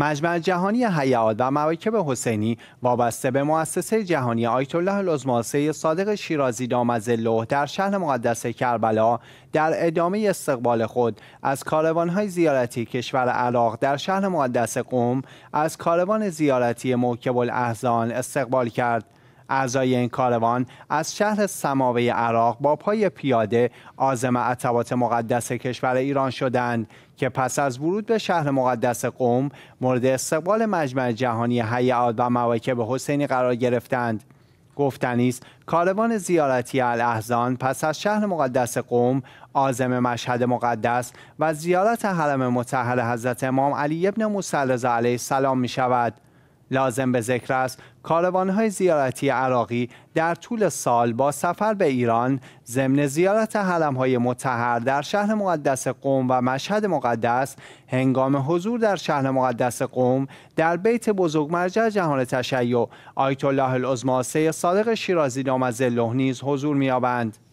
مجمع جهانی حیات و مواکب حسینی وابسته به مؤسسه جهانی آیت الله العظما صادق شیرازی دامزله در شهر مقدس کربلا در ادامه استقبال خود از کاروانهای زیارتی کشور عراق در شهر مقدس قوم از کاروان زیارتی موکب الاحزان استقبال کرد اعضای این کاروان از شهر سماوه عراق با پای پیاده عازم عطبات مقدس کشور ایران شدند که پس از ورود به شهر مقدس قوم مورد استقبال مجمع جهانی حیات و مواکب حسینی قرار گرفتند گفتنی کاروان زیارتی الاحزان پس از شهر مقدس قوم آزم مشهد مقدس و زیارت حرم متحر حضرت امام علی ابن موسی علیه السلام می شود لازم به ذکر است های زیارتی عراقی در طول سال با سفر به ایران ضمن زیارت های متحر در شهر مقدس قوم و مشهد مقدس هنگام حضور در شهر مقدس قوم در بیت بزرگ مرجع جهان تشیع آیت الله العظما صادق شیرازی دامزله نیز حضور می‌یابند